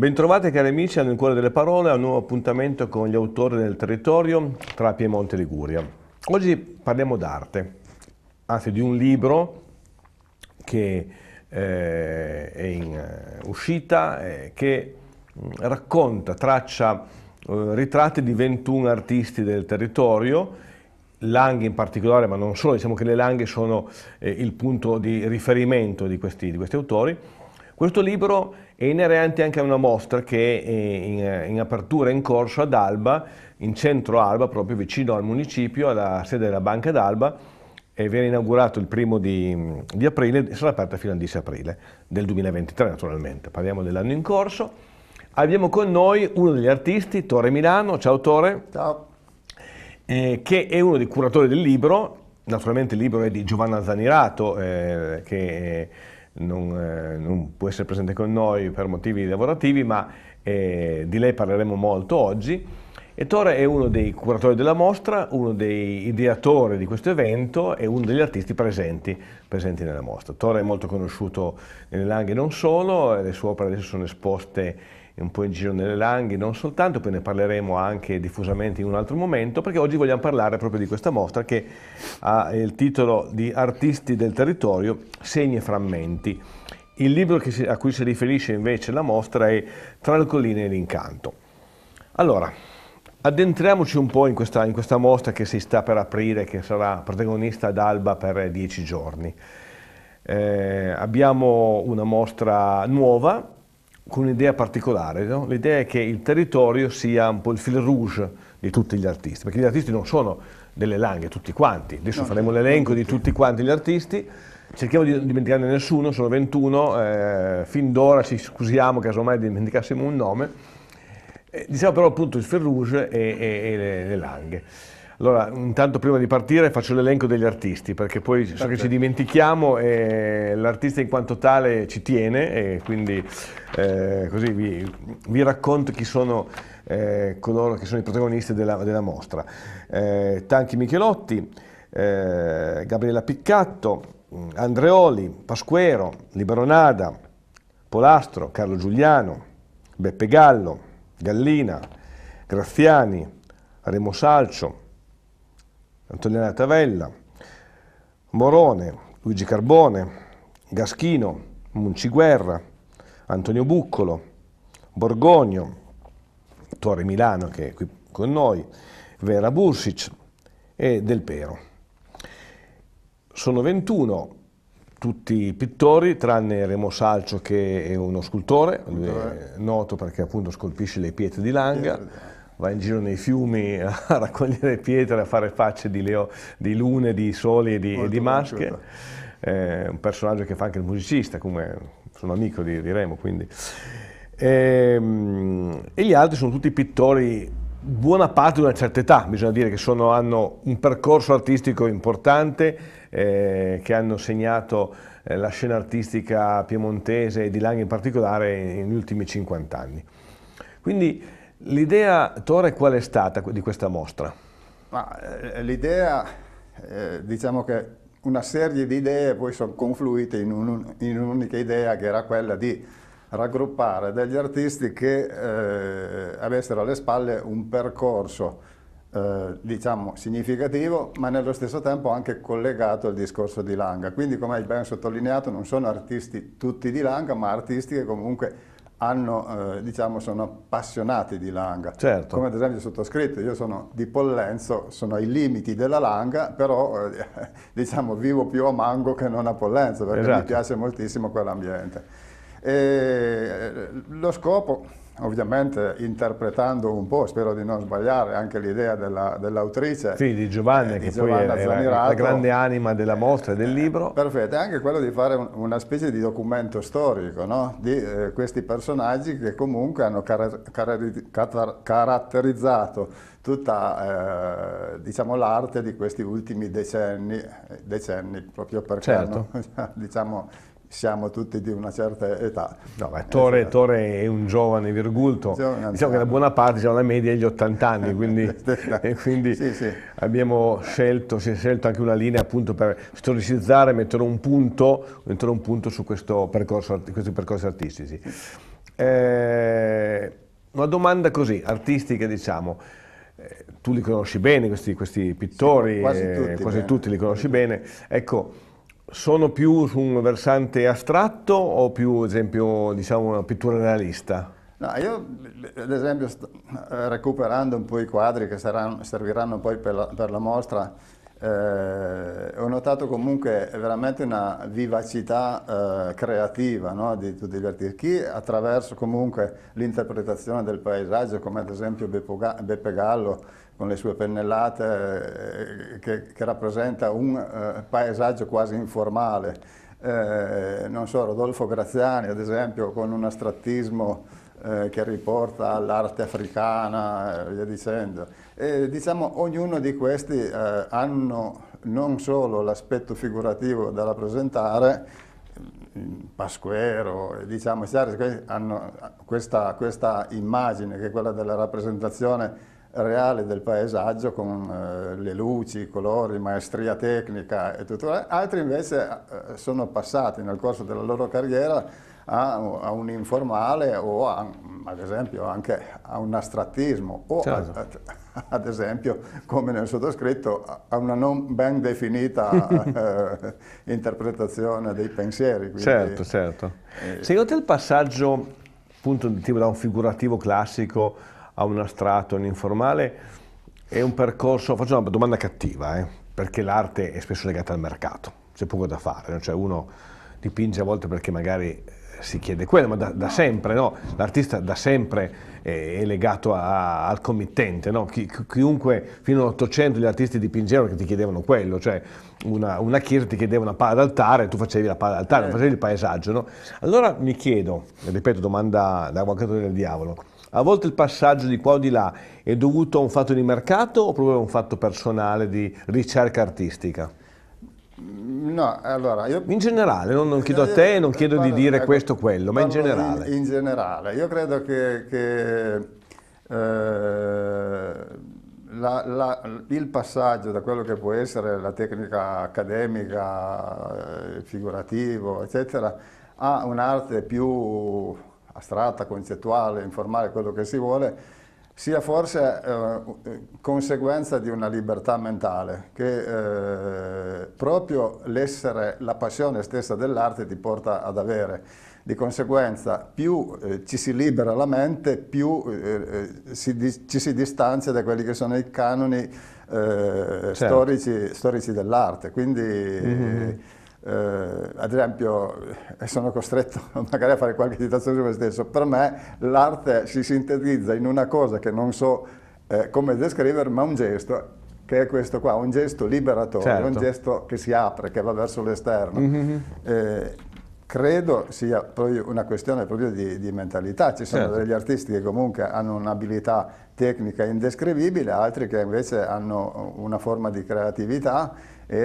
Bentrovati cari amici nel cuore delle parole a un nuovo appuntamento con gli autori del territorio tra Piemonte e Liguria. Oggi parliamo d'arte, anzi di un libro che eh, è in eh, uscita, eh, che mm, racconta, traccia eh, ritratti di 21 artisti del territorio Langhe in particolare, ma non solo, diciamo che le Langhe sono eh, il punto di riferimento di questi, di questi, autori. Questo libro è inerente anche a una mostra che è in, in apertura in corso ad Alba, in centro Alba, proprio vicino al municipio, alla sede della Banca d'Alba, e viene inaugurato il primo di, di aprile e sarà aperta fino al 10 aprile del 2023 naturalmente, parliamo dell'anno in corso. Abbiamo con noi uno degli artisti, Tore Milano, ciao Tore. Ciao. Eh, che è uno dei curatori del libro, naturalmente il libro è di Giovanna Zanirato, eh, che non, eh, non, può essere presente con noi per motivi lavorativi, ma eh, di lei parleremo molto oggi. Ettore è uno dei curatori della mostra, uno dei ideatori di questo evento e uno degli artisti presenti, presenti nella mostra. Ettore è molto conosciuto nelle langhe non solo, le sue opere adesso sono esposte un po' in giro nelle langhe, non soltanto, poi ne parleremo anche diffusamente in un altro momento, perché oggi vogliamo parlare proprio di questa mostra che ha il titolo di Artisti del territorio, segni e frammenti. Il libro a cui si riferisce invece la mostra è Tra le colline e l'incanto. Allora, addentriamoci un po' in questa, in questa mostra che si sta per aprire, che sarà protagonista ad Alba per dieci giorni. Eh, abbiamo una mostra nuova con un'idea particolare. No? L'idea è che il territorio sia un po' il fil rouge di tutti gli artisti, perché gli artisti non sono delle langhe, tutti quanti. Adesso no, faremo l'elenco di tutti quanti gli artisti. Cerchiamo di non dimenticarne nessuno, sono 21, eh, fin d'ora ci scusiamo casomai dimenticassimo un nome. Eh, diciamo però appunto il fil rouge e, e, e le, le langhe. Allora, intanto prima di partire faccio l'elenco degli artisti, perché poi so che ci dimentichiamo e l'artista in quanto tale ci tiene e quindi eh, così vi, vi, racconto chi sono eh, coloro che sono i protagonisti della, della mostra. Eh, Tanchi Michelotti, eh, Gabriella Piccatto, mm, Andreoli, Pasquero, Liberonada, Polastro, Carlo Giuliano, Beppe Gallo, Gallina, Graziani, Remo Salcio, Antoniana Tavella, Morone, Luigi Carbone, Gaschino, Munciguerra, Antonio Buccolo, Borgogno, Torre Milano che è qui con noi, Vera Bursic e Del Pero. Sono 21 tutti pittori, tranne Remo Salcio che è uno scultore, lui è noto perché appunto scolpisce le pietre di Langa va in giro nei fiumi a raccogliere pietre, a fare facce di, leo, di lune, di soli e di, di masche. Eh, un personaggio che fa anche il musicista, come sono amico di, di Remo, quindi. E, ehm, e gli altri sono tutti pittori buona parte di una certa età, bisogna dire che sono, hanno un percorso artistico importante, eh, che hanno segnato eh, la scena artistica piemontese e di Lange in particolare negli ultimi 50 anni. Quindi L'idea, Tore, qual è stata di questa mostra? Eh, l'idea, eh, diciamo che una serie di idee poi sono confluite in un'unica idea che era quella di raggruppare degli artisti che eh, avessero alle spalle un percorso eh, diciamo significativo ma nello stesso tempo anche collegato al discorso di Langa quindi come hai ben sottolineato non sono artisti tutti di Langa ma artisti che comunque hanno, eh, diciamo, sono appassionati di langa. Certo. Come ad esempio il sottoscritto, io sono di Pollenzo, sono ai limiti della langa, però eh, diciamo, vivo più a Mango che non a Pollenzo, perché esatto. mi piace moltissimo quell'ambiente. E, eh, lo scopo ovviamente interpretando un po', spero di non sbagliare, anche l'idea dell'autrice. sì, di Giovanni, eh, che Giovanna poi è la, grande anima della mostra e del eh, libro. Perfetto, è anche quello di fare un, una specie di documento storico no? di eh, questi personaggi che comunque hanno car car caratterizzato tutta eh, diciamo, l'arte di questi ultimi decenni, eh, decenni proprio perché certo. hanno, diciamo, siamo tutti di una certa età. No, eh, Torre, eh. Torre, è un giovane virgulto, diciamo che la buona parte, diciamo, la media è gli 80 anni, quindi, quindi sì, sì. abbiamo scelto, si è scelto anche una linea appunto per storicizzare, mettere un punto, mettere un punto su percorso, questi percorsi artistici. Eh, una domanda così, artistica diciamo, eh, tu li conosci bene questi, questi pittori, sì, quasi, tutti, eh, quasi tutti, li conosci bene, ecco, sono più su un versante astratto o più, ad esempio, diciamo, una pittura realista? No, io ad esempio eh, recuperando un po' i quadri che saranno, serviranno poi per la, per la mostra, eh, ho notato comunque veramente una vivacità eh, creativa no, di tutti gli artisti, attraverso comunque l'interpretazione del paesaggio, come ad esempio Beppe Gallo, con le sue pennellate eh, che, che, rappresenta un eh, paesaggio quasi informale. Eh, non so, Rodolfo Graziani ad esempio con un astrattismo eh, che riporta all'arte africana e eh, via dicendo. E, diciamo ognuno di questi hanno non solo l'aspetto figurativo da rappresentare, mm, Pasquero, diciamo, hanno questa, questa immagine che è quella della rappresentazione reale del paesaggio con eh, le luci, i colori, maestria tecnica e tutto. Altri invece eh, sono passati nel corso della loro carriera a, a un informale o a, ad esempio anche a un astrattismo o certo. a, ad esempio come nel sottoscritto a una non ben definita eh, interpretazione dei pensieri. Quindi, certo, certo. Eh, Secondo te il passaggio appunto tipo da un figurativo classico a un astratto, un informale, è un percorso, faccio una domanda cattiva, eh, perché l'arte è spesso legata al mercato, c'è poco da fare, cioè uno dipinge a volte perché magari eh, si chiede quello, ma da, da sempre, no? l'artista da sempre è, eh, è legato a, al committente, no? Chi, chiunque fino all'Ottocento gli artisti dipingevano che ti chiedevano quello, cioè una, una Kirti ti chiedeva una pala d'altare, tu facevi la pala d'altare, eh. facevi il paesaggio. No? Allora mi chiedo, ripeto domanda da qualche del diavolo, a volte il passaggio di qua o di là è dovuto a un fatto di mercato o proprio a un fatto personale di ricerca artistica? No, allora io... In generale, non, non chiedo a te, non chiedo di dire ecco, questo o quello, ma in generale. In, in, generale, io credo che, che eh, la, la, il passaggio da quello che può essere la tecnica accademica, eh, figurativo, eccetera, a un'arte più astratta, concettuale, informale, quello che si vuole, sia forse eh, conseguenza di una libertà mentale, che eh, proprio l'essere, la passione stessa dell'arte ti porta ad avere. Di conseguenza, più eh, ci si libera la mente, più eh, eh, si, ci si distanzia da quelli che sono i canoni eh, certo. storici, storici dell'arte. Quindi... Mm -hmm eh, ad esempio, eh, sono costretto magari a fare qualche citazione su me stesso, per me l'arte si sintetizza in una cosa che non so eh, come descrivere, ma un gesto che è questo qua, un gesto liberatorio, certo. un gesto che si apre, che va verso l'esterno. Mm -hmm. eh, credo sia proprio una questione proprio di, di mentalità, ci sono certo. degli artisti che comunque hanno un'abilità tecnica indescrivibile, altri che invece hanno una forma di creatività e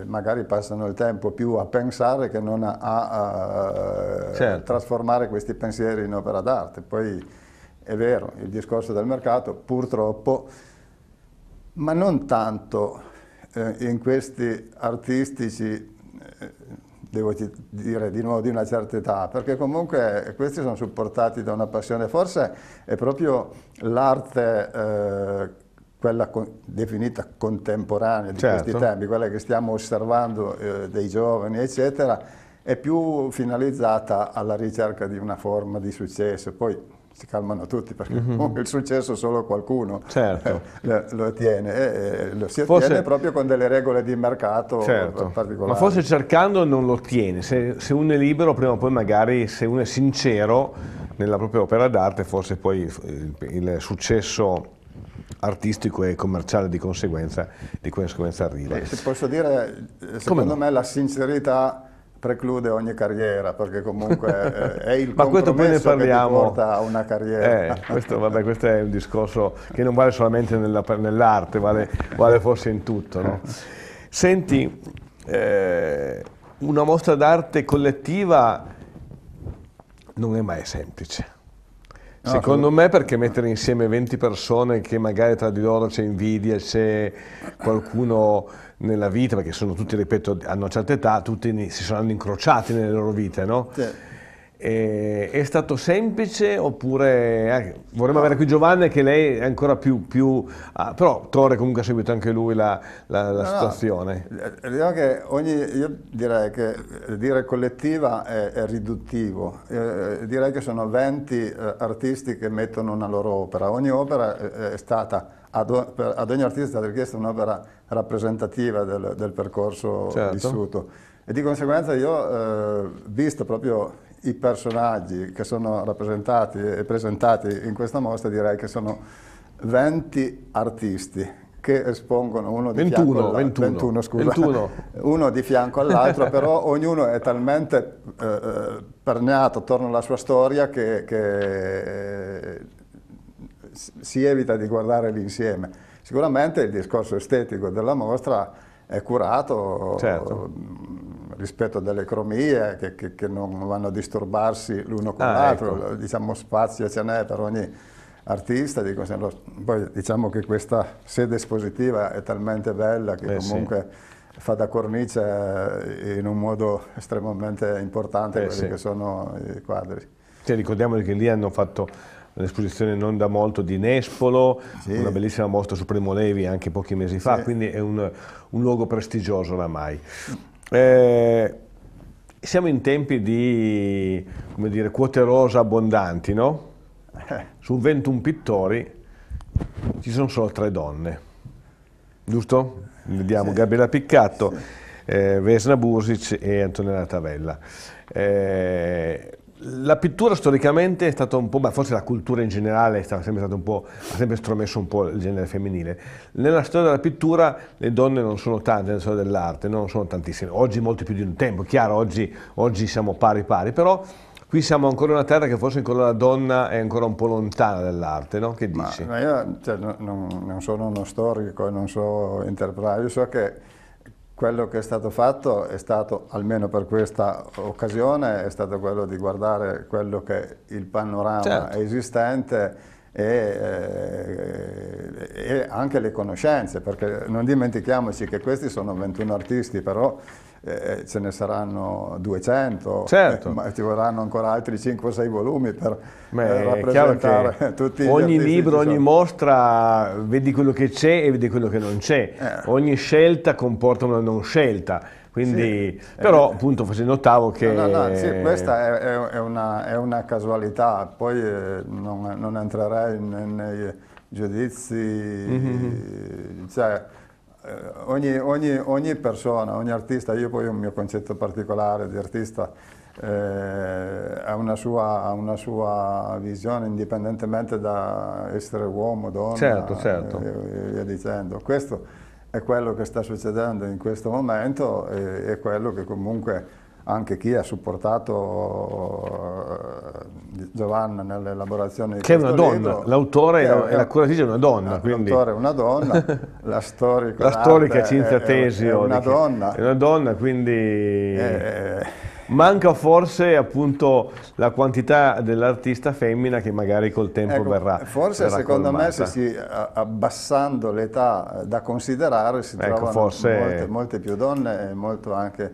eh, magari passano il tempo più a pensare che non a, a, a certo. trasformare questi pensieri in opera d'arte. Poi è vero, il discorso del mercato purtroppo, ma non tanto eh, in questi artistici, eh, devo dire di nuovo di una certa età, perché comunque questi sono supportati da una passione, forse è proprio l'arte eh, quella con, definita contemporanea di certo. questi tempi, quella che stiamo osservando eh, dei giovani, eccetera, è più finalizzata alla ricerca di una forma di successo. Poi si calmano tutti perché mm -hmm. comunque il successo solo qualcuno certo. eh, lo, ottiene eh, eh, lo si ottiene proprio con delle regole di mercato certo. particolari. Ma forse cercando non lo ottiene, se, se, uno è libero prima o poi magari se uno è sincero nella propria opera d'arte forse poi il, il successo artistico e commerciale di conseguenza, di conseguenza arriva. Eh, se posso dire, eh, secondo no? me la sincerità preclude ogni carriera, perché comunque eh, è il Ma questo poi ne porta a una carriera. Eh, questo, vabbè, questo, è un discorso che non vale solamente nell'arte, vale, vale, forse in tutto. No? Senti, eh, una mostra d'arte collettiva non è mai semplice. Ah, Secondo me perché mettere insieme 20 persone che magari tra di loro c'è invidia, c'è qualcuno nella vita, perché sono tutti, ripeto, hanno una certa età, tutti si sono incrociati nelle loro vite, no? Sì. Eh, è stato semplice oppure eh, vorremmo avere qui Giovanni che lei è ancora più, più ah, però Torre comunque ha seguito anche lui la, la, la no, situazione no. Eh, diciamo che ogni, io direi che dire collettiva è, è riduttivo eh, eh direi che sono 20 eh, artisti che mettono una loro opera ogni opera è stata ad, ogni artista è stata richiesta un'opera rappresentativa del, del percorso certo. vissuto e di conseguenza io, visto proprio i personaggi che sono rappresentati e presentati in questa mostra direi che sono 20 artisti che espongono uno di 21, fianco all'altro, 21, 21, uno di fianco all'altro, però ognuno è talmente eh, eh perneato attorno alla sua storia che, che eh, si evita di guardare l'insieme. Sicuramente il discorso estetico della mostra è curato, certo rispetto a delle cromie che, che, che, non vanno a disturbarsi l'uno con ah, ecco. l'altro, ecco. diciamo spazio ce n'è per ogni artista, dico, poi diciamo che questa sede espositiva è talmente bella che Beh, comunque sì. fa da cornice eh, in un modo estremamente importante Beh, quelli sì. che sono i quadri. Cioè, ricordiamo che lì hanno fatto l'esposizione non da molto di Nespolo, sì. una bellissima mostra su Primo Levi anche pochi mesi fa, sì. quindi è un, un luogo prestigioso oramai. Eh, siamo in tempi di, come dire, quote rosa abbondanti, no? Eh. Su 21 pittori ci sono solo tre donne, giusto? Vediamo sì. Gabriela Piccatto, eh, Vesna Busic e Antonella Tavella. Eh, la pittura storicamente è stata un po', ma forse la cultura in generale è stata sempre stata un po', ha sempre stromesso un po' il genere femminile. Nella storia della pittura le donne non sono tante, nella storia dell'arte non sono tantissime, oggi molto più di un tempo, chiaro, oggi, oggi siamo pari pari, però qui siamo ancora in una terra che forse ancora la donna è ancora un po' lontana dall'arte, no? Che dici? Ma, ma io cioè, non, non sono uno storico, non so interpretare, io so che quello che è stato fatto è stato, almeno per questa occasione, è stato quello di guardare quello che il panorama certo. esistente e, eh, e anche le conoscenze, perché non dimentichiamoci che questi sono 21 artisti, però eh, ce ne saranno 200, eh, certo. eh, ma ci vorranno ancora altri 5 o 6 volumi per Beh, eh, rappresentare tutti ogni gli Ogni libro, ogni mostra, vedi quello che c'è e vedi quello che non c'è, eh. ogni scelta comporta una non scelta. Quindi, sì, però eh, appunto facendo notavo che... No, no, no sì, questa è, è, una, è, una, casualità, poi eh, non, non entrerei nei giudizi, mm -hmm. cioè, eh, ogni, ogni, ogni, persona, ogni artista, io poi ho un mio concetto particolare di artista, eh, ha, una sua, una sua, visione indipendentemente da essere uomo, donna, certo, certo. E, e via dicendo. Questo, è quello che sta succedendo in questo momento e è quello che comunque anche chi ha supportato eh, Giovanna nell'elaborazione di che è una donna, l'autore e è, la curatrice è una donna. quindi... L'autore è una donna, la storica, la storica Cinzia Tesio è, una donna. È una donna, quindi... È, eh, eh, Manca forse appunto la quantità dell'artista femmina che magari col tempo ecco, verrà Forse verrà secondo colmata. me si, eh, abbassando l'età da considerare si ecco, trovano forse... molte, molte, più donne e molto anche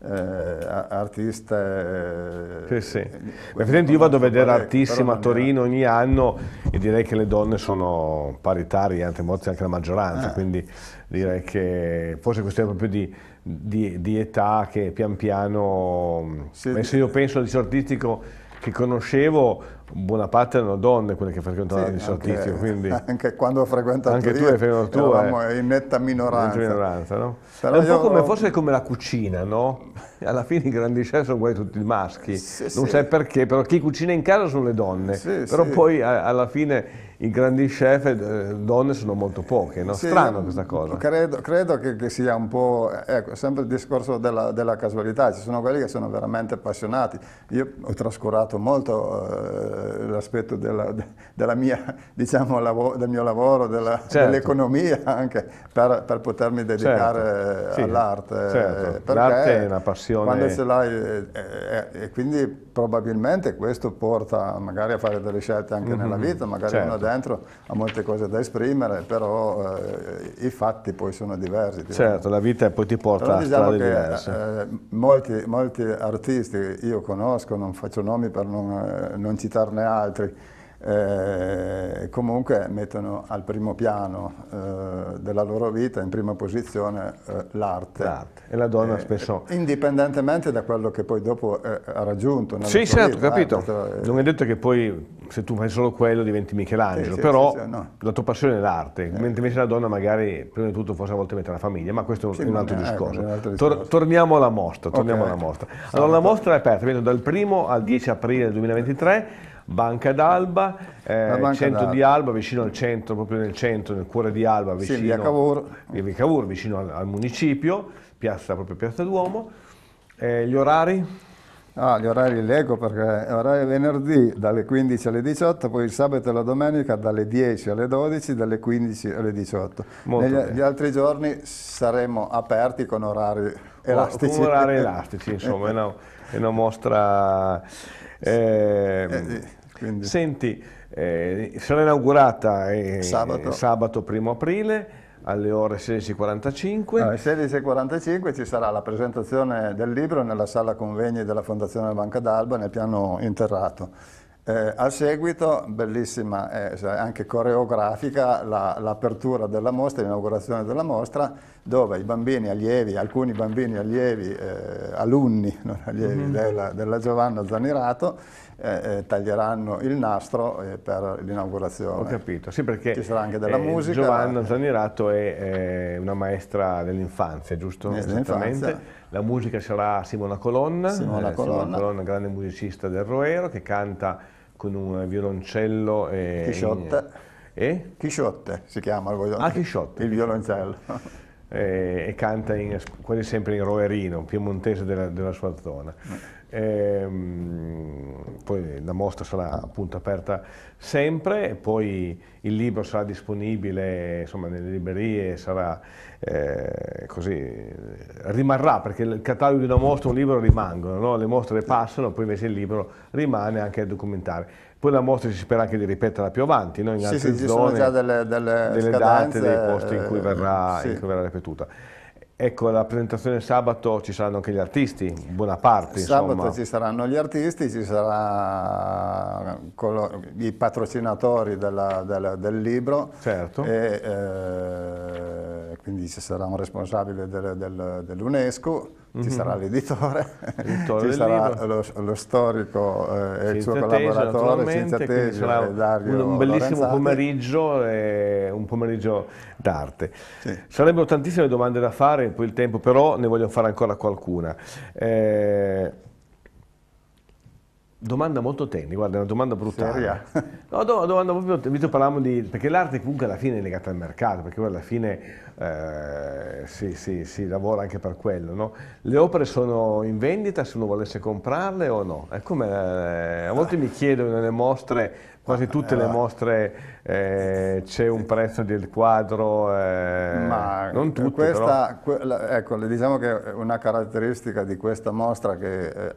eh, artiste... Eh, sì, sì. Effettivamente eh, io vado a vedere Artissima a Torino ogni anno e direi che le donne sono paritarie, anche anche la maggioranza, ah. quindi direi che forse è questione proprio di, di, di età che pian piano... Sì, adesso io penso al liceo artistico che conoscevo buona parte erano donne quelle che frequentavano sì, Sortizio. Quindi... Anche quando ho frequentato anche tu hai frequentato eravamo eh, in netta minoranza. In minoranza no? È un po' come, avevo... forse come la cucina, no? Alla fine i grandi chef sono quasi tutti maschi, sì, non sì. sai perché, però chi cucina in casa sono le donne, però poi alla fine i grandi chef eh, donne sono molto poche, no? Sì, strano questa cosa. Credo, credo che, che, sia un po', ecco, sempre il discorso della, della, casualità, ci sono quelli che sono veramente appassionati, io ho trascurato molto eh, l'aspetto della, della mia, diciamo, lavo, del mio lavoro, certo. dell'economia certo. dell anche, per, per, potermi certo. dedicare eh, eh, certo. all'arte. Certo. L'arte è una passione. Quando ce l'hai, eh, e quindi probabilmente questo porta magari a fare delle scelte anche mm -hmm. nella mm-hmm. vita, magari certo. una dentro ha molte cose da esprimere, però eh, i fatti poi sono diversi. Certo, la vita poi ti porta però a diciamo strade che, diverse. Eh, molti, molti, artisti io conosco, non faccio nomi per non, eh, non citarne altri, eh, comunque mettono al primo piano eh, della loro vita, in prima posizione, eh, l'arte. L'arte. E la donna eh, spesso... Indipendentemente da quello che poi dopo eh, ha raggiunto. Sì, certo, vita, capito. Eh, questo, non è detto che poi se tu fai solo quello diventi Michelangelo, sì, però sì, sì, no. la tua passione è l'arte, mentre invece la donna magari prima di tutto forse a volte mette la famiglia, ma questo è un altro è, discorso. È un altro discorso. Tor torniamo alla mostra. Torniamo okay. alla mostra. Allora la mostra è aperta dal 1 al 10 aprile 2023 Banca d'Alba, eh, centro di Alba, vicino al centro, proprio nel centro, nel cuore di Alba, vicino, sì, via Cavour. Via Cavour, vicino al, al, municipio, piazza, proprio Piazza Duomo. Eh, gli orari? Ah, gli orari li leggo perché orari venerdì dalle 15 alle 18, poi il sabato e la domenica dalle 10 alle 12, dalle 15 alle 18. Molto Negli, gli altri giorni saremo aperti con orari elastici. Con orari elastici, insomma, è, una, è una mostra... Ehm, eh, quindi. Senti, eh, sarà inaugurata eh, sabato. sabato 1 aprile alle ore 16.45. Alle 16.45 ci sarà la presentazione del libro nella sala convegni della Fondazione Banca d'Alba nel piano interrato. Eh, a seguito, bellissima, eh, cioè, anche coreografica, l'apertura della mostra, l'inaugurazione della mostra, dove i bambini allievi, alcuni bambini allievi, eh, alunni, non allievi, mm -hmm. della, della Giovanna Zanirato, eh, eh, taglieranno il nastro eh, per l'inaugurazione. Ho capito, sì perché Ci sarà anche della eh, musica. Giovanna Zanirato è eh, una maestra dell'infanzia, giusto? Esattamente. La musica sarà Simona Colonna, Simona eh, Colonna. Simona Colonna, grande musicista del Roero, che canta con un violoncello e... Chisciotte. In, e? Chisciotte si chiama il violoncello. Ah, Chisciotte. Il violoncello eh, e canta in, quasi sempre in roerino, piemontese della, della sua zona. Eh, poi la mostra sarà appunto aperta sempre, poi il libro sarà disponibile insomma, nelle librerie, sarà, eh, così, rimarrà perché il catalogo di una mostra e un libro rimangono, no? le mostre passano, poi invece il libro rimane anche a documentare. Poi la mostra si spera anche di ripeterla più avanti, no? in altre sì, sì, zone, ci sono già delle, delle, delle date, dei posti in cui eh, verrà, sì. in cui verrà ripetuta. Ecco, la presentazione sabato ci saranno anche gli artisti, buona parte. Sabato ci saranno gli artisti, ci saranno i patrocinatori della, della, del libro. Certo. E, eh, quindi ci sarà un responsabile del, del, dell'UNESCO, mm -hmm. ci mhm. sarà l'editore, ci sarà lo, lo, storico eh, e il suo collaboratore, senza tesi, eh, Dario Un bellissimo pomeriggio, eh, un pomeriggio d'arte. Sì. Sarebbero tantissime domande da fare, poi il tempo, però ne voglio fare ancora qualcuna. Eh, Domanda molto tecnica, guarda, è una domanda brutta. No, do, domanda proprio, visto parlavamo di... perché l'arte comunque alla fine è legata al mercato, perché poi alla fine eh, si, si, si, lavora anche per quello, no? Le opere sono in vendita se uno volesse comprarle o no? È come, eh, a volte mi chiedono nelle mostre quasi eh, tutte le mostre eh, c'è un prezzo del quadro, eh, Ma non eh, tutte questa, però. ecco, diciamo che una caratteristica di questa mostra che eh,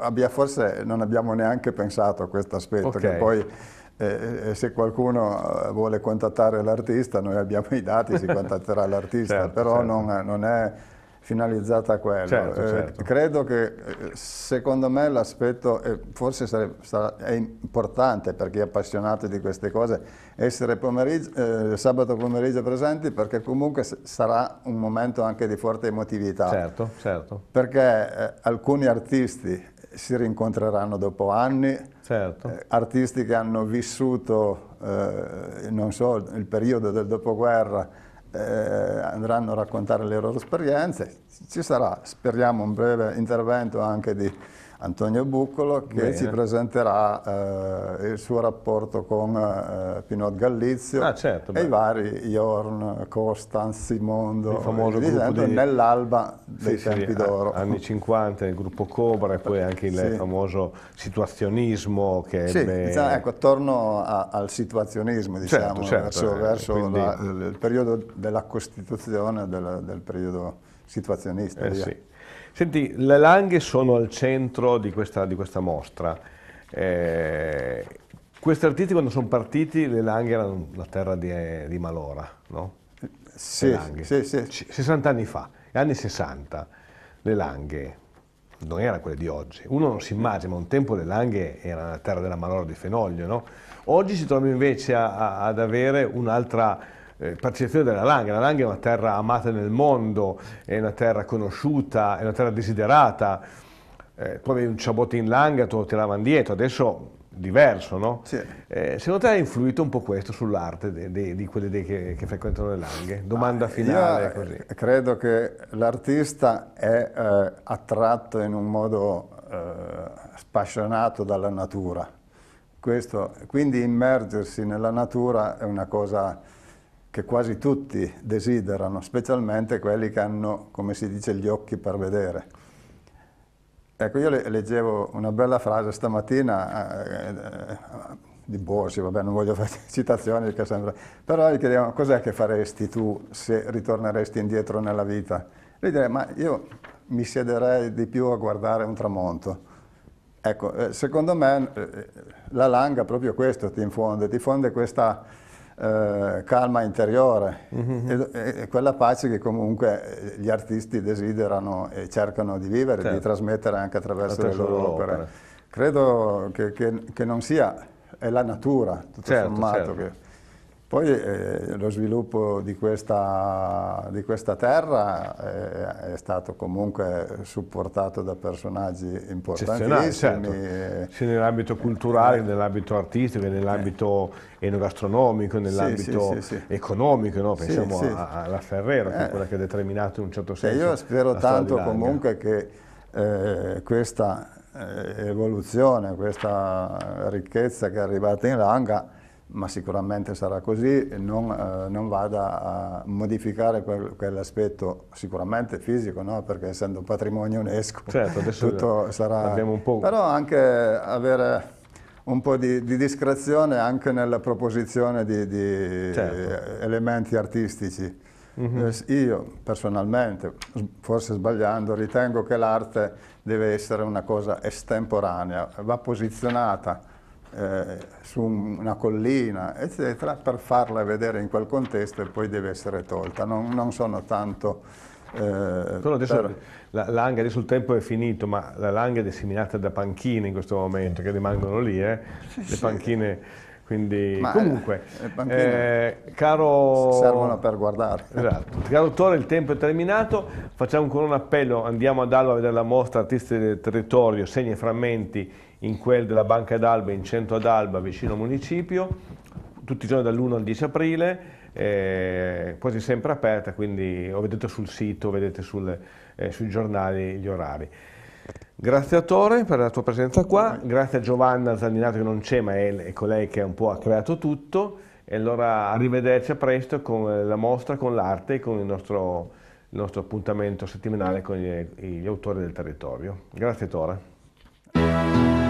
abbia, forse non abbiamo neanche pensato a questo aspetto, okay. che poi eh, eh, se qualcuno vuole contattare l'artista, noi abbiamo i dati, si contatterà l'artista, certo, però certo. Non, non è finalizzata a quello. Certo, eh, certo. Credo che, eh, secondo me, l'aspetto, eh, forse sare, sarà, è importante per chi è appassionato di queste cose, essere pomeriggio, eh, sabato pomeriggio presenti perché comunque sarà un momento anche di forte emotività. Certo, certo. Perché eh, alcuni artisti si rincontreranno dopo anni, certo. Eh, artisti che hanno vissuto, non so, il periodo del dopoguerra, eh, andranno a raccontare le loro esperienze, ci sarà, speriamo, un breve intervento anche di Antonio Buccolo che Bene. ci presenterà eh, il suo rapporto con eh, Pinot Gallizio ah, certo, e beh. i vari Jorn, Costanz, Simondo, il famoso il gruppo di... nell'alba dei sì, tempi sì, d'oro. Anni 50 il gruppo Cobra e poi anche il sì. famoso situazionismo che sì, ebbe... diciamo, ecco, torno a, al situazionismo, certo, diciamo, certo, certo, verso, eh, verso quindi... la, il periodo della Costituzione, del, del periodo situazionista. Eh, sì. Senti, le langhe sono al centro di questa, di questa mostra. Eh, questi artisti quando sono partiti le langhe erano la terra di, eh, di Malora, no? Sì, sì, sì. 60 anni fa, negli anni 60, le langhe non erano quelle di oggi. Uno non si immagina, ma un tempo le langhe erano la terra della Malora di Fenoglio, no? Oggi si trova invece a, a, ad avere un'altra eh, percezione della Langa. La Langa è una terra amata nel mondo, è una terra conosciuta, è una terra desiderata. Eh, tu avevi un ciabotto in Langa, te lo tiravano dietro, adesso diverso, no? Sì. Eh, secondo te ha influito un po' questo sull'arte di quelli de, che, che, frequentano le langhe? Domanda ah, finale. Eh, così. Credo che l'artista è eh, attratto in un modo eh, spassionato dalla natura. Questo, quindi immergersi nella natura è una cosa che quasi tutti desiderano, specialmente quelli che hanno, come si dice, gli occhi per vedere. Ecco, io leggevo una bella frase stamattina eh, eh, di Borsi, vabbè non voglio fare citazioni perché sembra... Però gli chiedevo cos'è che faresti tu se ritorneresti indietro nella vita? Lui direi, ma io mi siederei di più a guardare un tramonto. Ecco, eh, secondo me eh, la langa proprio questo ti infonde, ti infonde questa eh, calma interiore mm -hmm. e, e, quella pace che comunque eh, gli artisti desiderano e cercano di vivere, certo. di trasmettere anche attraverso, attraverso le loro, loro opere. opere. Credo che, che, che, non sia, è la natura, tutto certo, sommato. Certo. Che, poi eh, lo sviluppo di questa, di questa terra eh, è stato comunque supportato da personaggi importantissimi. Certo. sia nell'ambito culturale, nell'ambito artistico, nell'ambito enogastronomico, nell'ambito sì, sì, sì, economico, no? pensiamo a, alla Ferrero, che è eh. quella che ha determinato in un certo senso. Io spero tanto comunque che eh, questa eh, evoluzione, questa ricchezza che è arrivata in Langa, ma sicuramente sarà così, non, eh, non vada a modificare quel, quell'aspetto sicuramente fisico, no? perché essendo un patrimonio UNESCO certo, tutto sarà... Però anche avere un po' di, di, discrezione anche nella proposizione di, di certo. elementi artistici. Mm -hmm. Io personalmente, forse sbagliando, ritengo che l'arte deve essere una cosa estemporanea, va posizionata eh, su una collina, eccetera, per farla vedere in quel contesto e poi deve essere tolta. Non, non sono tanto... Eh, adesso, per... la, langa, adesso il tempo è finito, ma la langa è disseminata da panchine in questo momento, che rimangono lì, eh? sì, le panchine... Quindi, ma comunque, eh, eh, caro... Servono per guardare. Esatto. Caro Tore, il tempo è terminato. Facciamo ancora un appello, andiamo ad Alba a vedere la mostra Artisti del Territorio, Segni e Frammenti, in quel della Banca d'Alba, in centro ad Alba, vicino al municipio, tutti i giorni dall'1 al 10 aprile, eh, quasi sempre aperta, quindi o vedete sul sito, vedete sul, eh, sui giornali gli orari. Grazie a Tore per la tua presenza qua, grazie a Giovanna Zanninato che non c'è ma è, è colei che un po' ha creato tutto e allora arrivederci a presto con la mostra, con l'arte e con il nostro, il nostro, appuntamento settimanale con gli, gli autori del territorio. Grazie Tore.